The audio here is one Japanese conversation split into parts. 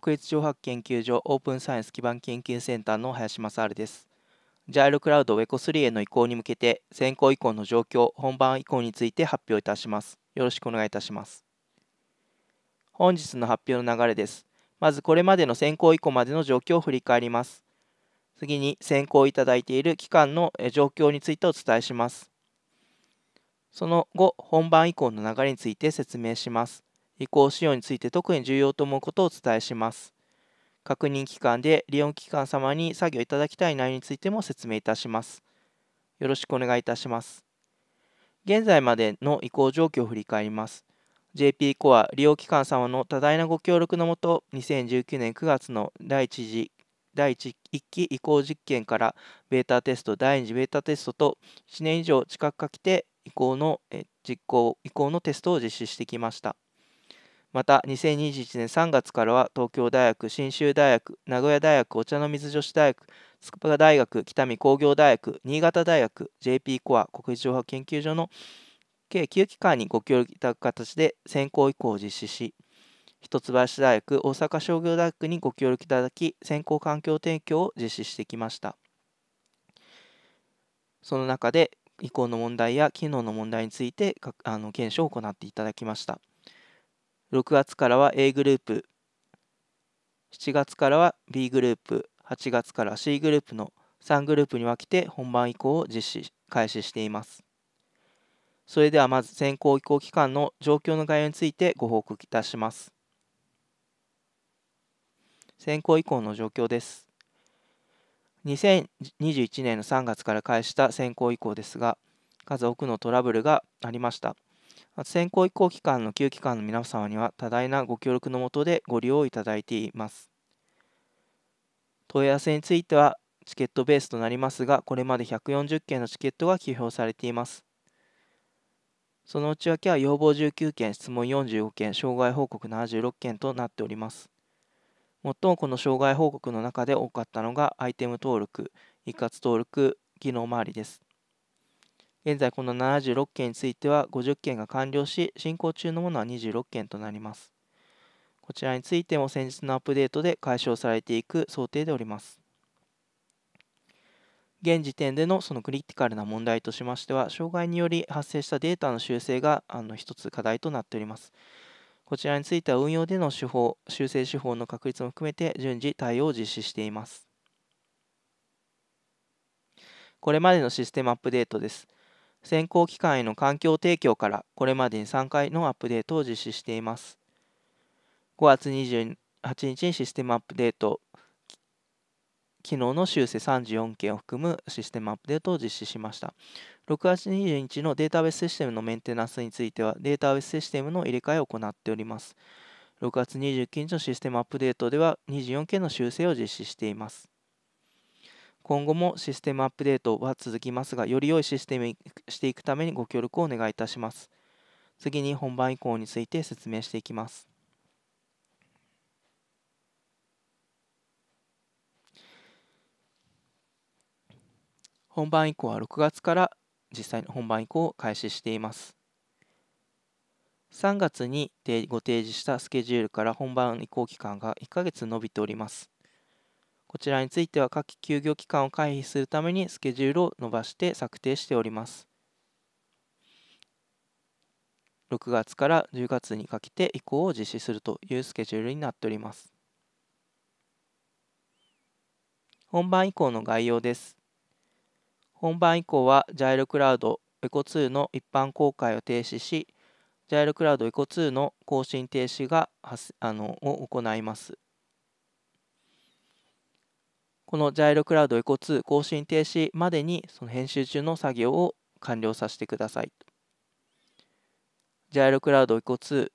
国立上白研究所オープンサイエンス基盤研究センターの林正治です。ジャイロクラウドウェコ3への移行に向けて、先行移行の状況、本番移行について発表いたします。よろしくお願いいたします。本日の発表の流れです。まずこれまでの先行移行までの状況を振り返ります。次に先行いただいている期間の状況についてお伝えします。その後、本番以降の流れについて説明します。移行仕様について特に重要と思うことをお伝えします。確認機関で利用機関様に作業いただきたい内容についても説明いたします。よろしくお願いいたします。現在までの移行状況を振り返ります。JP コア利用機関様の多大なご協力のもと、2019年9月の第1次第 1, 1期移行実験からベータテスト第2次ベータテストと1年以上近くかけて移行の実行移行のテストを実施してきました。また2021年3月からは東京大学、信州大学、名古屋大学、お茶の水女子大学、筑波大学、北見工業大学、新潟大学、JP コア国立情報研究所の計9機関にご協力いただく形で選考移行を実施し、一橋大学、大阪商業大学にご協力いただき、選考環境提供を実施してきました。その中で、移行の問題や機能の問題についてあの検証を行っていただきました。6月からは A グループ、7月からは B グループ、8月から C グループの3グループに分けて本番移行を実施、開始しています。それではまず先行移行期間の状況の概要についてご報告いたします。先行移行の状況です。2021年の3月から開始した先行移行ですが、数多くのトラブルがありました。先行移行期間の旧期間の皆様には多大なご協力のもとでご利用いただいています。問い合わせについてはチケットベースとなりますが、これまで140件のチケットが寄付されています。その内訳は要望19件、質問45件、障害報告76件となっております。最もこの障害報告の中で多かったのがアイテム登録、一括登録、技能周りです。現在この76件については50件が完了し、進行中のものは26件となります。こちらについても先日のアップデートで解消されていく想定でおります。現時点でのそのクリティカルな問題としましては、障害により発生したデータの修正があの一つ課題となっております。こちらについては運用での手法、修正手法の確立も含めて順次対応を実施しています。これまでのシステムアップデートです。選考機関への環境提供からこれまでに3回のアップデートを実施しています。5月28日にシステムアップデート、昨日の修正34件を含むシステムアップデートを実施しました。6月22日のデータベースシステムのメンテナンスについては、データベースシステムの入れ替えを行っております。6月29日のシステムアップデートでは24件の修正を実施しています。今後もシステムアップデートは続きますが、より良いシステムにしていくためにご協力をお願いいたします。次に本番以降について説明していきます。本番以降は6月から実際の本番以降を開始しています。3月にご提示したスケジュールから本番移行期間が1ヶ月延びております。こちらについては夏季休業期間を回避するためにスケジュールを伸ばして策定しております。6月から10月にかけて移行を実施するというスケジュールになっております。本番以降の概要です。本番以降は j i イ o クラウドエコ2の一般公開を停止し、j i イ o クラウドエコ2の更新停止があのを行います。このジャ r o Cloud Eco 2更新停止までにその編集中の作業を完了させてください。ジャ r o Cloud Eco 2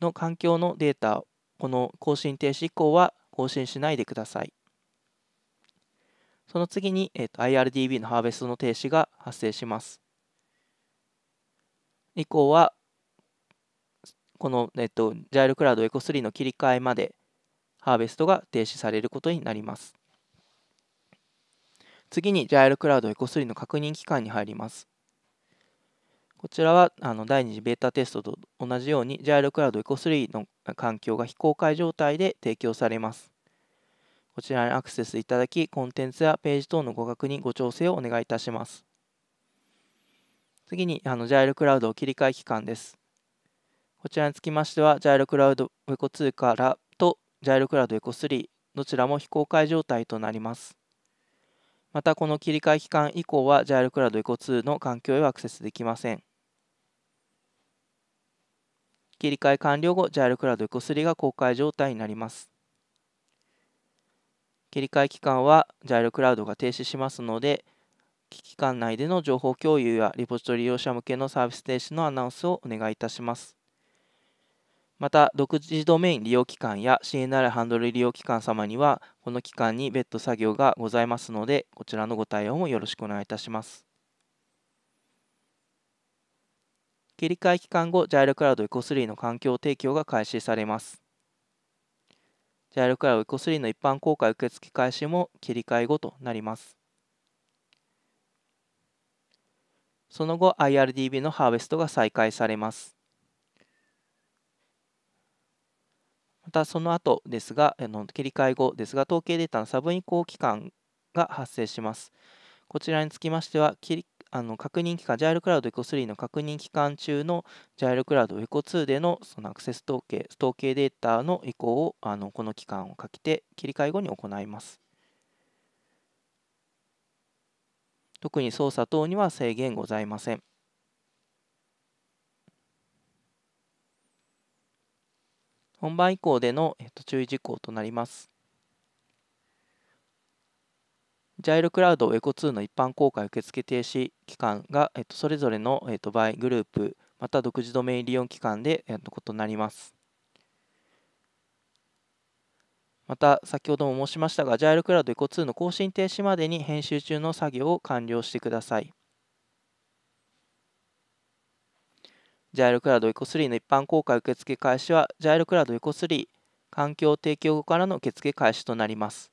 の環境のデータをこの更新停止以降は更新しないでください。その次に、えー、IRDB のハーベストの停止が発生します。以降はこの、えっと、ジャ r o Cloud Eco 3の切り替えまでハーベストが停止されることになります。次に Jail クラウド ECO3 の確認期間に入ります。こちらはあの第2次ベータテストと同じように Jail クラウド ECO3 の環境が非公開状態で提供されます。こちらにアクセスいただき、コンテンツやページ等のご確認、ご調整をお願いいたします。次にあの Jail クラウド切り替え期間です。こちらにつきましては Jail クラウド ECO2 からと Jail クラウド ECO3 どちらも非公開状態となります。またこの切り替え期間以降は JIRE クラウド ECO2 の環境へはアクセスできません。切り替え完了後、JIRE クラウド ECO3 が公開状態になります。切り替え期間は JIRE クラウドが停止しますので、機器間内での情報共有やリポジトリ利用者向けのサービス停止のアナウンスをお願いいたします。また、独自ドメイン利用機関や CNR ハンドル利用機関様には、この機関に別途作業がございますので、こちらのご対応もよろしくお願いいたします。切り替え期間後、Jira クラウド Eco3 の環境提供が開始されます。Jira クラウド Eco3 の一般公開受付開始も切り替え後となります。その後、IRDB のハーベストが再開されます。またその後ですが、あの切り替え後ですが、統計データの差分移行期間が発生します。こちらにつきましては、あの確認期間、j i イ a クラウド ECO3 の確認期間中の j i イ a クラウド ECO2 でのそのアクセス統計、統計データの移行をあのこの期間をかけて切り替え後に行います。特に操作等には制限ございません。本番以降での、えっと、注意事項となります。ジャイロクラウドエコ2の一般公開受付停止期間が、えっと、それぞれの、えっと、場合、グループ、また独自ドメイン利用期間で、えっと、異なります。また、先ほども申しましたが、ジャイロクラウドエコ2の更新停止までに編集中の作業を完了してください。ジャイ a クラウド e c 3の一般公開受付開始はジャイロクラウドエコ3環境提供後からの受付開始となります。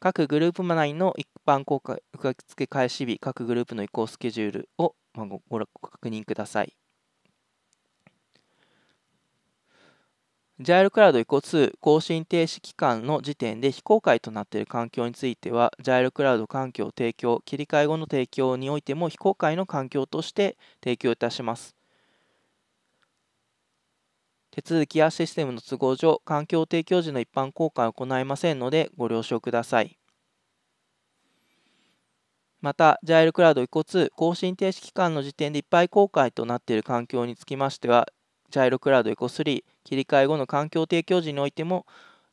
各グループ内の一般公開受付開始日、各グループの移行スケジュールをご確認ください。ジャイルクラウド移行2更新停止期間の時点で非公開となっている環境についてはジャイルクラウド環境提供切り替え後の提供においても非公開の環境として提供いたします手続きやシステムの都合上環境提供時の一般公開は行いませんのでご了承くださいまたジャイルクラウド移行2更新停止期間の時点でいっぱい公開となっている環境につきましてはジャイロクラウドエコ3切り替え後の環境提供時においても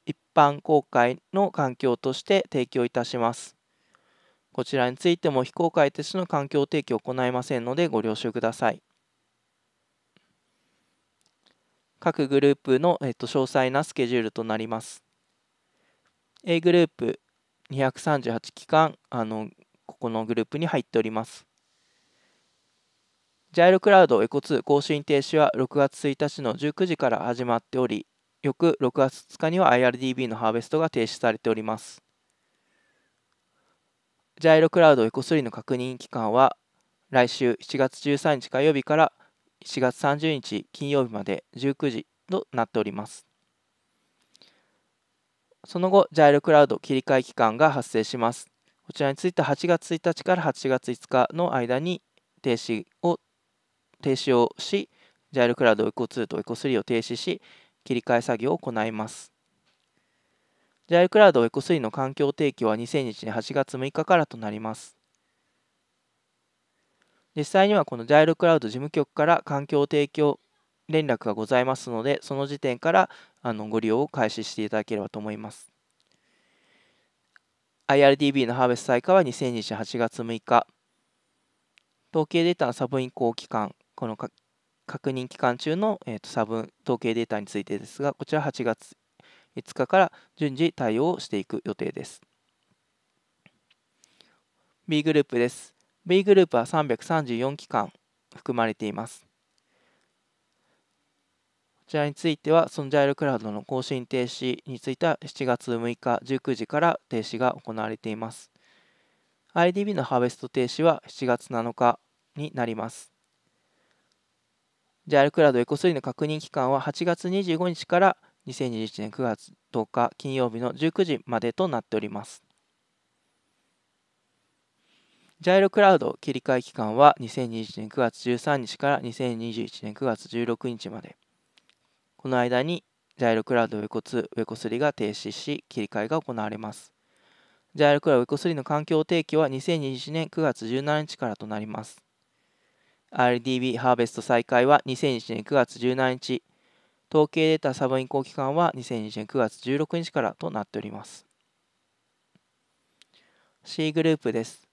一般公開の環境として提供いたします。こちらについても非公開としての環境提供を行いませんのでご了承ください。各グループの、えっと、詳細なスケジュールとなります。A グループ238期間あのここのグループに入っております。ジャイルクラウドエコ2更新停止は6月1日の19時から始まっており、翌6月2日には IRDB のハーベストが停止されております。ジャイロクラウドエコ3の確認期間は来週7月13日火曜日から7月30日金曜日まで19時となっております。その後、ジャイロクラウド切り替え期間が発生します。こちらについて8月1日から8月5日の間に停止を停止をし、JAL クラウド ECO2 と ECO3 を停止し、切り替え作業を行います。JAL クラウド ECO3 の環境提供は2000日に8月6日からとなります。実際にはこの JAL クラウド事務局から環境提供連絡がございますので、その時点からあのご利用を開始していただければと思います。IRDB のハーベスト再開は2028月6日。統計データのサブイン行期間この確認期間中の、えー、と差分統計データについてですが、こちら8月5日から順次対応していく予定です。B グループです。B グループは334期間含まれています。こちらについては、ソンジャイルクラウドの更新停止については、7月6日19時から停止が行われています。IDB のハーベスト停止は7月7日になります。j ロクラウドエコスリーの確認期間は8月25日から2021年9月10日金曜日の19時までとなっております。j ャイロクラウド切り替え期間は2021年9月13日から2021年9月16日まで。この間に j ャイロクラウドウェコ2、ウェコ3が停止し切り替えが行われます。j ャイロクラウドウェコ3の環境提供は2021年9月17日からとなります。RDB ハーベスト再開は2001年9月17日、統計データサブ移行期間は2020年9月16日からとなっております。C グループです。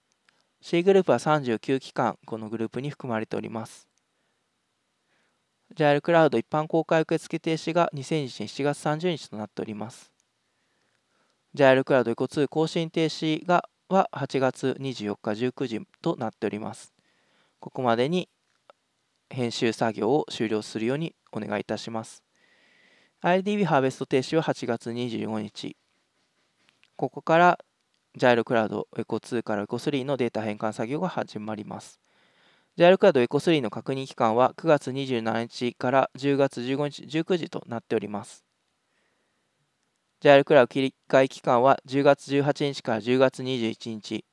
C グループは39期間このグループに含まれております。j イ l クラウド一般公開受付停止が2020年7月30日となっております。j イルクラウドエコ o 2更新停止がは8月24日19時となっております。ここまでに編集作業を終了するようにお願いいたします。IDB ハーベスト停止は8月25日。ここから JIRE クラウド ECO2 から ECO3 のデータ変換作業が始まります。JIRE クラウド ECO3 の確認期間は9月27日から10月15日19時となっております。JIRE クラウド切り替え期間は10月18日から10月21日。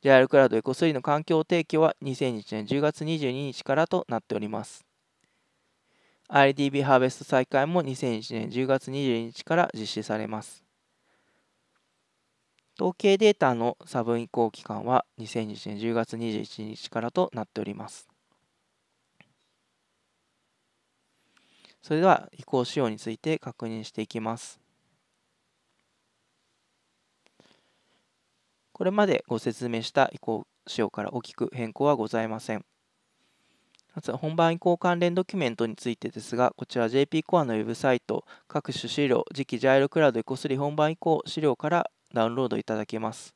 JR クラウドエコ3の環境提供は2021年10月22日からとなっております。IDB ハーベスト再開も2001年10月22日から実施されます。統計データの差分移行期間は2001年10月21日からとなっております。それでは移行仕様について確認していきます。これまでご説明した移行仕様から大きく変更はございません。まず本番移行関連ドキュメントについてですが、こちら JP コアのウェブサイト、各種資料、次期 j i イロクラウド移行3本番移行資料からダウンロードいただけます。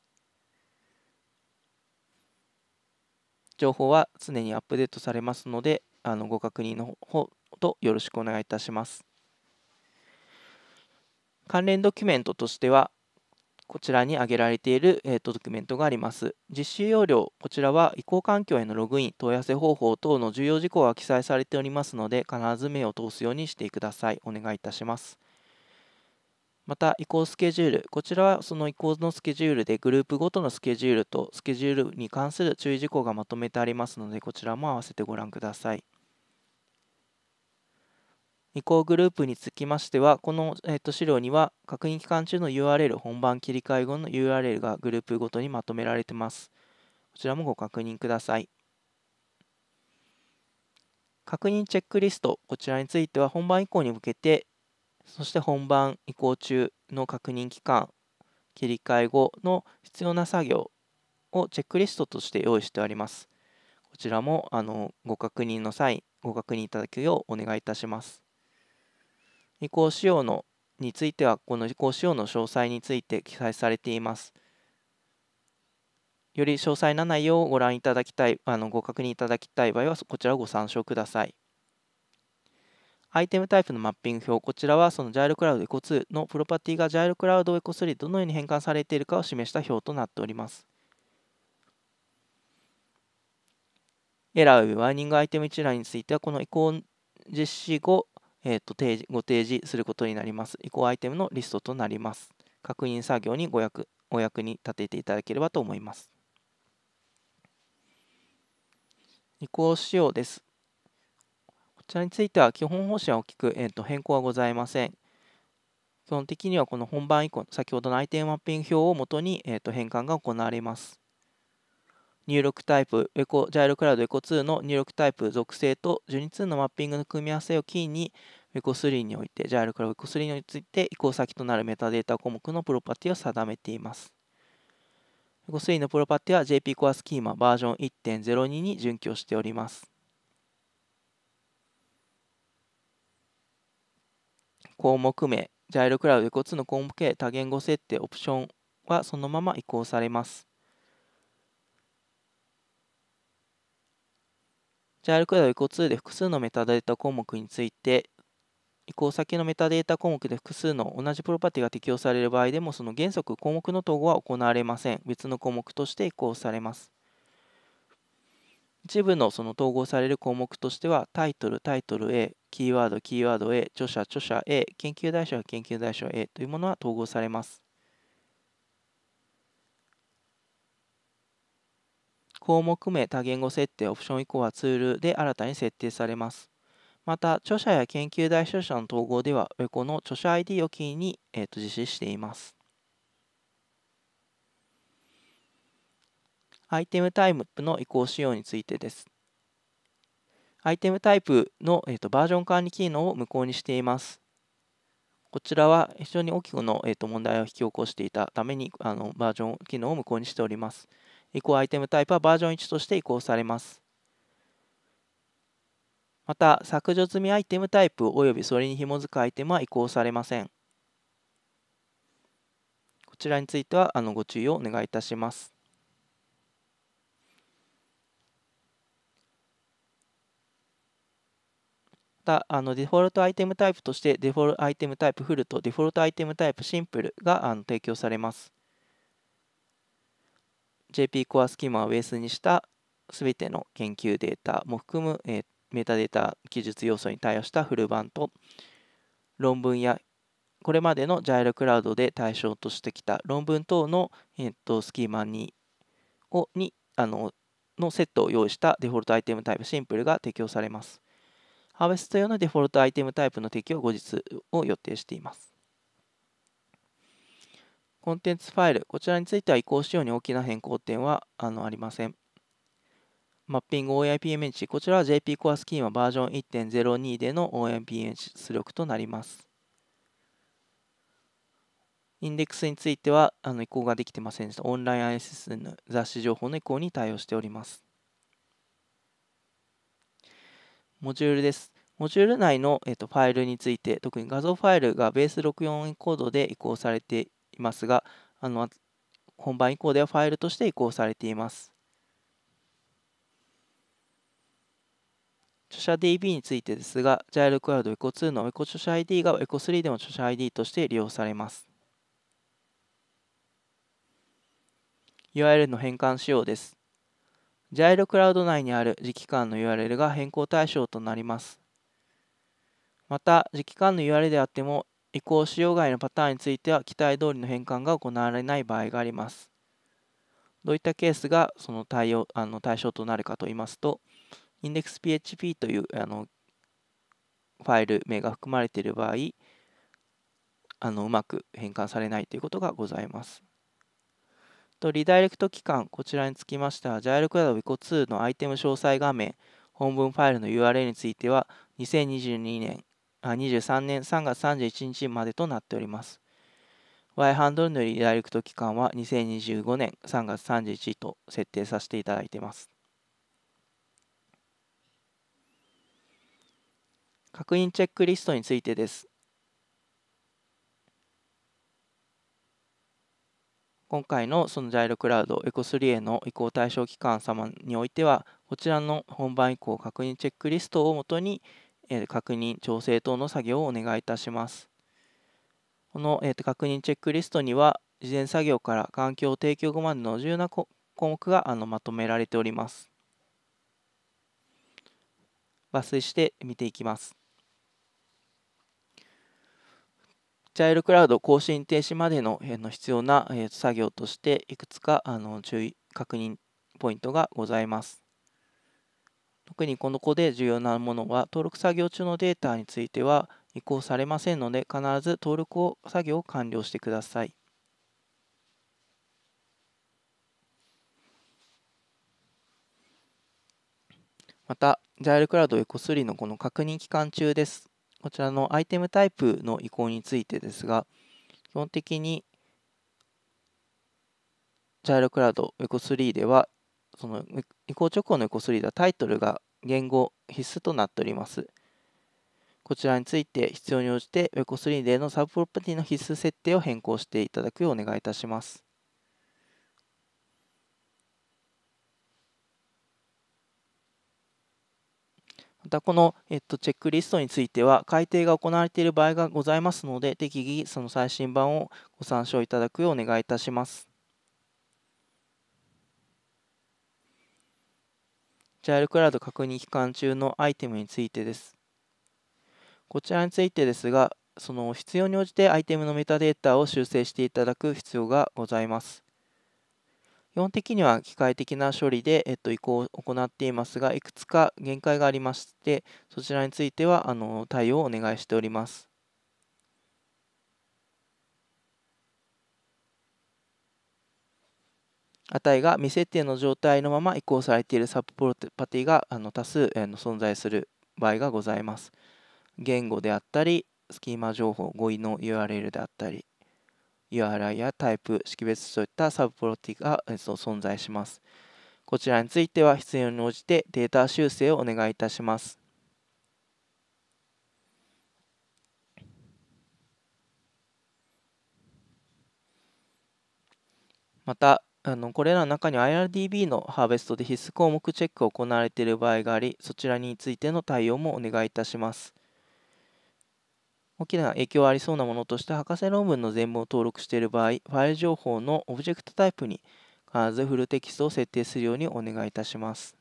情報は常にアップデートされますので、あのご確認の方とよろしくお願いいたします。関連ドキュメントとしては、こちらに挙げられている、えー、とドキュメントがあります。実習要領、こちらは移行環境へのログイン、問い合わせ方法等の重要事項が記載されておりますので、必ず目を通すようにしてください。お願いいたします。また移行スケジュール、こちらはその移行のスケジュールでグループごとのスケジュールとスケジュールに関する注意事項がまとめてありますので、こちらも併せてご覧ください。移行グループにつきましては、この、えー、と資料には確認期間中の URL、本番切り替え後の URL がグループごとにまとめられています。こちらもご確認ください。確認チェックリスト、こちらについては本番以降に向けて、そして本番移行中の確認期間、切り替え後の必要な作業をチェックリストとして用意しております。こちらもあのご確認の際、ご確認いただくようお願いいたします。移行仕様のについては、この移行仕様の詳細について記載されています。より詳細な内容をご覧いただきたい、あのご確認いただきたい場合は、こちらをご参照ください。アイテムタイプのマッピング表、こちらはその j i l ロクラウドエコ2のプロパティが j i l ロクラウドエコ3どのように変換されているかを示した表となっております。エラー及びワーニングアイテム一覧については、この移行実施後、えーと、提示ご提示することになります。移行アイテムのリストとなります。確認作業にご役お役に立てていただければと思います。移行仕様です。こちらについては基本方針は大きく、えーと、変更はございません。基本的にはこの本番以降、先ほどのアイテムマッピング表をもとに、えーと、と変換が行われます。入力タイプ、エコ、j i r ロクラウドエコ2の入力タイプ属性と Juni2 のマッピングの組み合わせをキーに、エコ3において、j i r ロクラウドエコ3について移行先となるメタデータ項目のプロパティを定めています。エコ3のプロパティは JP コアスキーマバージョン1.02に準拠しております。項目名、Jira クラウドエコ2の項目へ多言語設定オプションはそのまま移行されます。JAL クラウ移行2で複数のメタデータ項目について、移行先のメタデータ項目で複数の同じプロパティが適用される場合でも、その原則項目の統合は行われません。別の項目として移行されます。一部のその統合される項目としては、タイトル、タイトル A、キーワード、キーワード A、著者、著者 A、研究対象、研究対象 A というものは統合されます。項目名多言語設定オプション以降はツールで新たに設定されます。また、著者や研究代表者の統合では、横の著者 ID をキーに、えーと、実施しています。アイテムタイムの移行仕様についてです。アイテムタイプの、えーと、バージョン管理機能を無効にしています。こちらは非常に大きくの、えーと問題を引き起こしていたためにあのバージョン機能を無効にしております。移行アイテムタイプはバージョン1として移行されます。また、削除済みアイテムタイプ及びそれに紐づくアイテムは移行されません。こちらについてはあのご注意をお願いいたします。たあのデフォルトアイテムタイプとしてデフォルトアイテムタイプフルとデフォルトアイテムタイプシンプルがあの提供されます。JP コアスキーマをベースにした全ての研究データも含む、えー、メタデータ記述要素に対応したフル版と論文やこれまでの j i イロクラウドで対象としてきた論文等の、えー、とスキーマにをにあののセットを用意したデフォルトアイテムタイプシンプルが適用されます。ハーベスト用のデフォルトアイテムタイプの適用後日を予定しています。コンテンツファイル、こちらについては移行仕様に大きな変更点はあのありません。マッピング OIPMH、こちらは JP コアスキーマバージョン1.02での OIPMH 出力となります。インデックスについてはあの移行ができてませんでした。オンライン ISS の雑誌情報の移行に対応しております。モジュールです。モジュール内の、えっとファイルについて、特に画像ファイルがベース64エンコードで移行されていますが、あの本番以降ではファイルとして移行されています。著者 DB についてですが、j i r e Cloud e c o 2の e c o 著者 ID が e c o 3でも著者 ID として利用されます。URL の変換仕様です。j i r e Cloud 内にある時期間の URL が変更対象となります。また、時期間の URL であっても移行使用外のパターンについては期待通りの変換が行われない場合があります。どういったケースがその対応あの対象となるかといいますと、index.php というあのファイル名が含まれている場合、あのうまく変換されないということがございます。とリダイレクト期間、こちらにつきましては、a i l Cloud Vico2 のアイテム詳細画面、本文ファイルの URL については、2022年23年3月31日までとなっております。Y ハンドルのリダイレクト期間は2025年3月31日と設定させていただいています。確認チェックリストについてです。今回のそのジャイロクラウドエコ3への移行対象期間様においては、こちらの本番以降確認チェックリストをもとに確認、調整等の作業をお願いいたします。この確認チェックリストには、事前作業から環境提供後までの重要な項目があのまとめられております。抜粋して見ていきます。チャイルクラウド更新停止までの必要な作業としていくつかあの注意確認ポイントがございます。特にこの子で重要なものは登録作業中のデータについては移行されませんので必ず登録を作業を完了してください。また j i イ e クラウド ECO3 のこの確認期間中です。こちらのアイテムタイプの移行についてですが、基本的に j i イ e クラウド ECO3 ではその移行直後の ECO3 ではタイトルが言語必須となっております。こちらについて必要に応じて ECO3 でのサブプロパティの必須設定を変更していただくようお願いいたします。またこの、えっと、チェックリストについては改定が行われている場合がございますので適宜その最新版をご参照いただくようお願いいたします。j a クラウド確認期間中のアイテムについてです。こちらについてですが、その必要に応じてアイテムのメタデータを修正していただく必要がございます。基本的には機械的な処理で、えっと、移行を行っていますが、いくつか限界がありまして、そちらについてはあの対応をお願いしております。値が未設定の状態のまま移行されているサブプロパティがあの多数、えの存在する場合がございます。言語であったり、スキーマ情報、語彙の URL であったり、URI やタイプ、識別といったサブプロティが、え存在します。こちらについては必要に応じてデータ修正をお願いいたします。またあのこれらの中に IRDB のハーベストで必須項目チェックを行われている場合がありそちらについての対応もお願いいたします大きな影響ありそうなものとして博士論文の全文を登録している場合ファイル情報のオブジェクトタイプに必ずフルテキストを設定するようにお願いいたします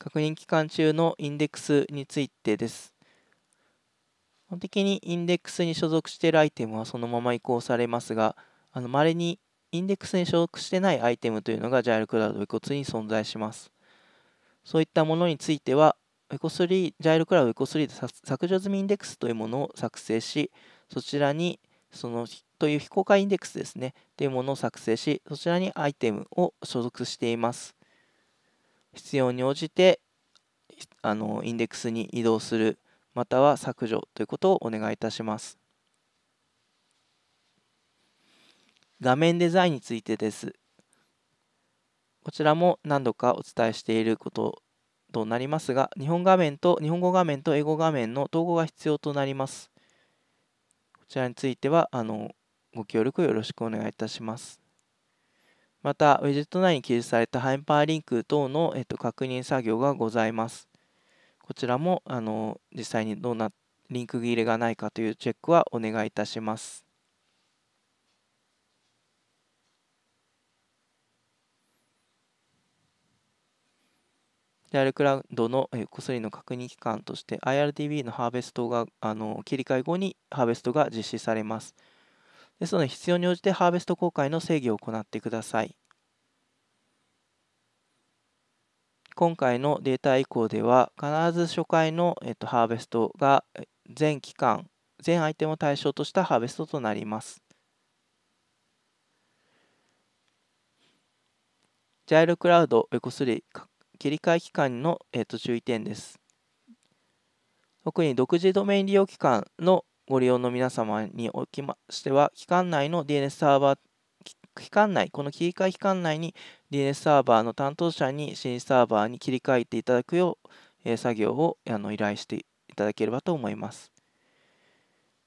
確認期間中のインデックスについてです基本的にインデックスに所属しているアイテムはそのまま移行されますが、まれにインデックスに所属してないアイテムというのが j i イ e クラウド遺骨2に存在します。そういったものについては、エコ3ジ i イ e クラウドエコ3で削除済みインデックスというものを作成し、そちらにそのという非公開インデックスですね、というものを作成し、そちらにアイテムを所属しています。必要に応じて、あのインデックスに移動するまたは削除ということをお願いいたします。画面デザインについてです。こちらも何度かお伝えしていることとなりますが、日本画面と日本語画面と英語画面の統合が必要となります。こちらについては、あの、ご協力よろしくお願いいたします。また、ウェジェット内に記述されたハイパーリンク等の、えっと、確認作業がございます。こちらもあの実際にどうなリンク切れがないかというチェックはお願いいたします。IR クラウドのこすりの確認期間として IRDB のハーベストがあの切り替え後にハーベストが実施されます。ですので必要に応じてハーベスト公開の制御を行ってください。今回のデータ移行では必ず初回の、えっと、ハーベストが全期間全アイテムを対象としたハーベストとなります。ジャイルクラウド Eco3 切り替え期間の、えっと、注意点です。特に独自ドメイン利用期間のご利用の皆様におきましては、期間内の DNS サーバー期間内、この切り替え期間内に DNS サーバーの担当者に新サーバーに切り替えていただくよう、え作業をあの依頼していただければと思います。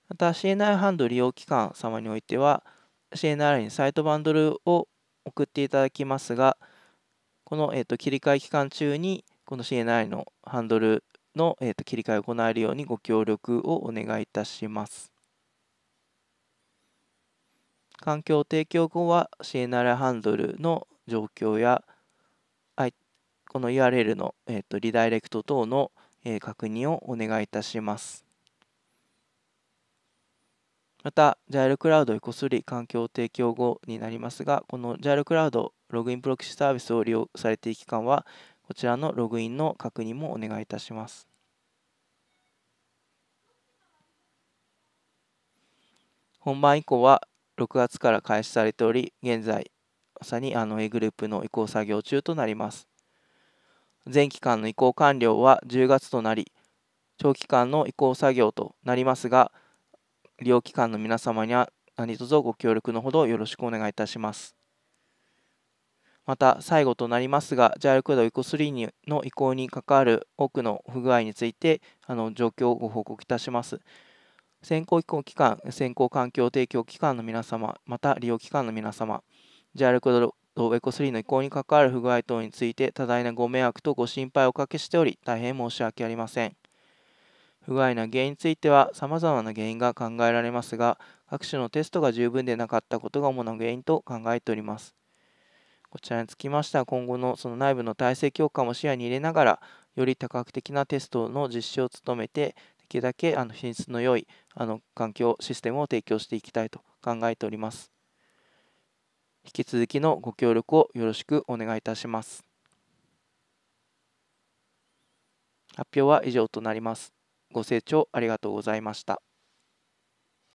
また CNI ハンド利用期間様においては CNI にサイトバンドルを送っていただきますがこの、えー、と切り替え期間中にこの CNI のハンドルの、えー、と切り替えを行えるようにご協力をお願いいたします。環境提供後は c n r ハンドルの状況やこの URL の、えーと、リダイレクト等の、えー、確認をお願いいたします。また、Jile クラウドへこすり環境提供後になりますが、この Jile クラウドログインプロキシサービスを利用されている期間は、こちらのログインの確認もお願いいたします。本番以降は6月から開始されており、現在、まさにあの A グループの移行作業中となります。全期間の移行完了は10月となり、長期間の移行作業となりますが、利用機関の皆様には何卒ご協力のほどよろしくお願いいたします。また最後となりますが JAL クラウド移行3の移行に関わる多くの不具合についてあの状況をご報告いたします。選考機関、選考環境提供機関の皆様、また利用機関の皆様、j r l クロドエコ3の移行に関わる不具合等について多大なご迷惑とご心配をおかけしており、大変申し訳ありません。不具合な原因については様々な原因が考えられますが、各種のテストが十分でなかったことが主な原因と考えております。こちらにつきましては、今後のその内部の体制強化も視野に入れながら、より多角的なテストの実施を努めて、できるだけあの品質の良いあの環境システムを提供していきたいと考えております引き続きのご協力をよろしくお願いいたします発表は以上となりますご清聴ありがとうございました